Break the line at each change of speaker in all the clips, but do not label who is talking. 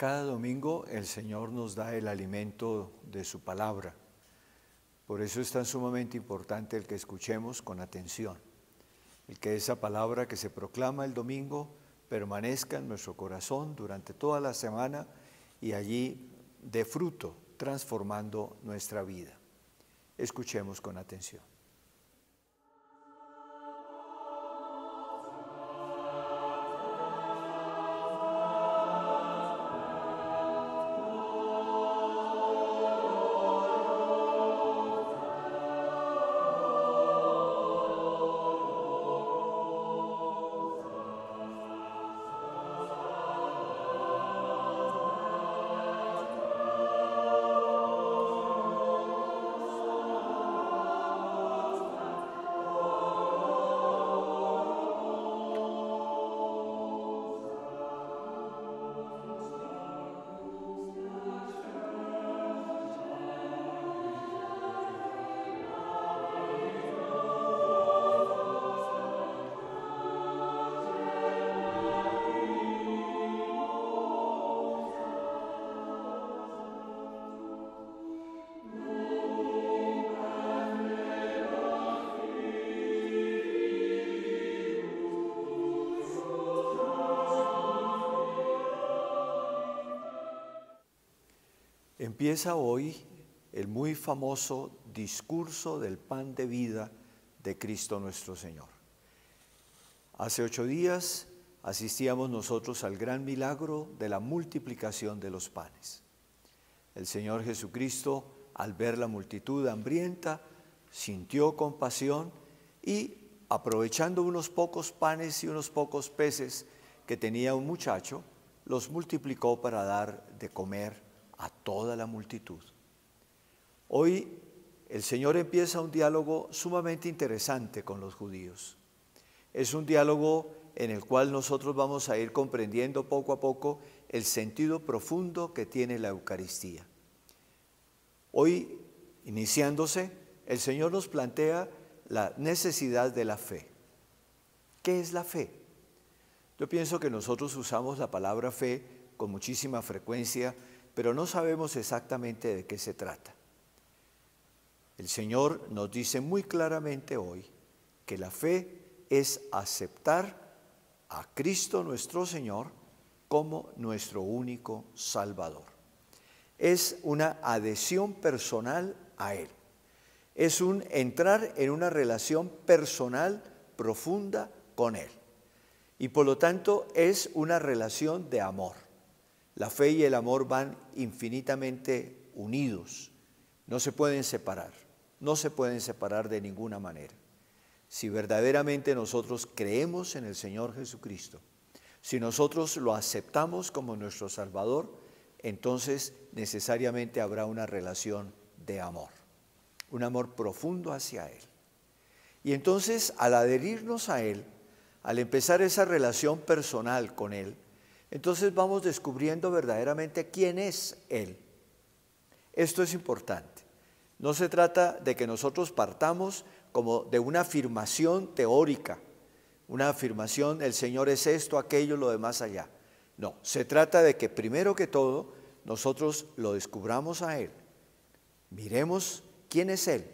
Cada domingo el Señor nos da el alimento de su palabra. Por eso es tan sumamente importante el que escuchemos con atención, el que esa palabra que se proclama el domingo permanezca en nuestro corazón durante toda la semana y allí de fruto, transformando nuestra vida. Escuchemos con atención. Empieza hoy el muy famoso discurso del pan de vida de Cristo nuestro Señor. Hace ocho días asistíamos nosotros al gran milagro de la multiplicación de los panes. El Señor Jesucristo, al ver la multitud hambrienta, sintió compasión y, aprovechando unos pocos panes y unos pocos peces que tenía un muchacho, los multiplicó para dar de comer a toda la multitud. Hoy el Señor empieza un diálogo sumamente interesante con los judíos. Es un diálogo en el cual nosotros vamos a ir comprendiendo poco a poco el sentido profundo que tiene la Eucaristía. Hoy, iniciándose, el Señor nos plantea la necesidad de la fe. ¿Qué es la fe? Yo pienso que nosotros usamos la palabra fe con muchísima frecuencia pero no sabemos exactamente de qué se trata. El Señor nos dice muy claramente hoy que la fe es aceptar a Cristo nuestro Señor como nuestro único Salvador. Es una adhesión personal a Él. Es un entrar en una relación personal profunda con Él. Y por lo tanto es una relación de amor la fe y el amor van infinitamente unidos, no se pueden separar, no se pueden separar de ninguna manera. Si verdaderamente nosotros creemos en el Señor Jesucristo, si nosotros lo aceptamos como nuestro Salvador, entonces necesariamente habrá una relación de amor, un amor profundo hacia Él. Y entonces al adherirnos a Él, al empezar esa relación personal con Él, entonces vamos descubriendo verdaderamente quién es Él. Esto es importante. No se trata de que nosotros partamos como de una afirmación teórica, una afirmación, el Señor es esto, aquello, lo demás allá. No, se trata de que primero que todo nosotros lo descubramos a Él, miremos quién es Él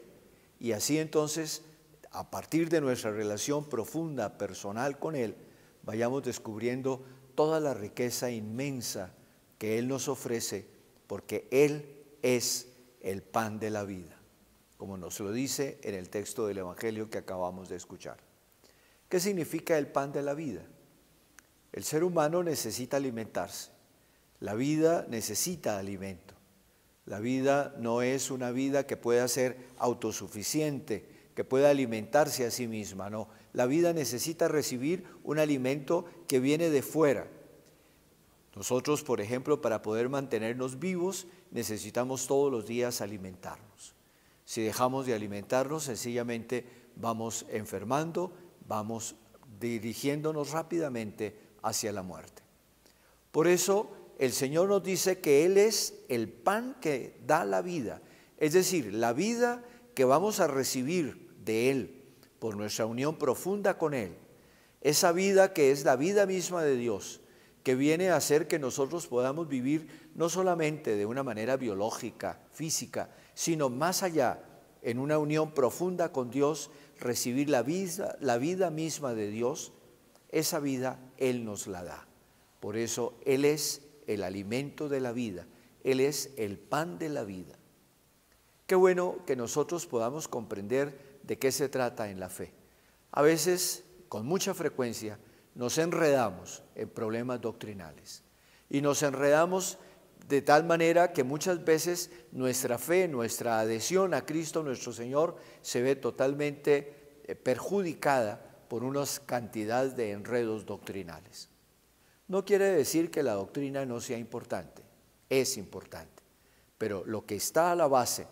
y así entonces, a partir de nuestra relación profunda, personal con Él, vayamos descubriendo toda la riqueza inmensa que Él nos ofrece, porque Él es el pan de la vida, como nos lo dice en el texto del Evangelio que acabamos de escuchar. ¿Qué significa el pan de la vida? El ser humano necesita alimentarse, la vida necesita alimento. La vida no es una vida que pueda ser autosuficiente, que pueda alimentarse a sí misma, no, la vida necesita recibir un alimento que viene de fuera. Nosotros, por ejemplo, para poder mantenernos vivos, necesitamos todos los días alimentarnos. Si dejamos de alimentarnos, sencillamente vamos enfermando, vamos dirigiéndonos rápidamente hacia la muerte. Por eso el Señor nos dice que Él es el pan que da la vida, es decir, la vida que vamos a recibir de Él, por nuestra unión profunda con Él, esa vida que es la vida misma de Dios, que viene a hacer que nosotros podamos vivir no solamente de una manera biológica, física, sino más allá, en una unión profunda con Dios, recibir la vida, la vida misma de Dios, esa vida Él nos la da. Por eso Él es el alimento de la vida, Él es el pan de la vida. Qué bueno que nosotros podamos comprender de qué se trata en la fe. A veces, con mucha frecuencia, nos enredamos en problemas doctrinales y nos enredamos de tal manera que muchas veces nuestra fe, nuestra adhesión a Cristo nuestro Señor se ve totalmente eh, perjudicada por una cantidad de enredos doctrinales. No quiere decir que la doctrina no sea importante, es importante, pero lo que está a la base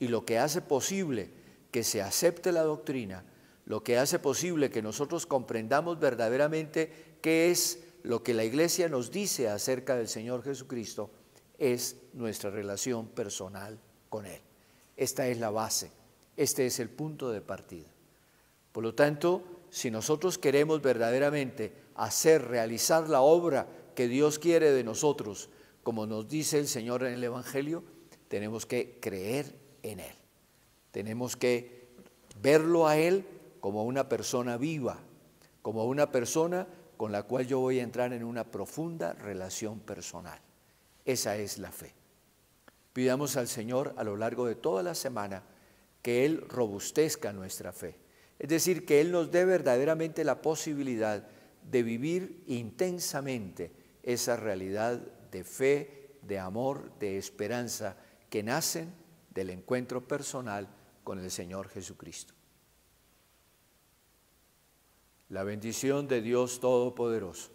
y lo que hace posible que se acepte la doctrina, lo que hace posible que nosotros comprendamos verdaderamente qué es lo que la iglesia nos dice acerca del Señor Jesucristo, es nuestra relación personal con Él. Esta es la base, este es el punto de partida. Por lo tanto, si nosotros queremos verdaderamente hacer, realizar la obra que Dios quiere de nosotros, como nos dice el Señor en el Evangelio, tenemos que creer en Él. Tenemos que verlo a Él como una persona viva, como una persona con la cual yo voy a entrar en una profunda relación personal. Esa es la fe. Pidamos al Señor a lo largo de toda la semana que Él robustezca nuestra fe. Es decir, que Él nos dé verdaderamente la posibilidad de vivir intensamente esa realidad de fe, de amor, de esperanza que nacen del encuentro personal con el Señor Jesucristo. La bendición de Dios Todopoderoso,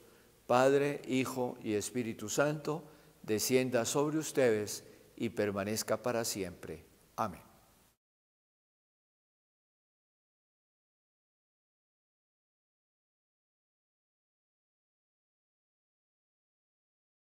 Padre, Hijo y Espíritu Santo, descienda sobre ustedes y permanezca para siempre. Amén.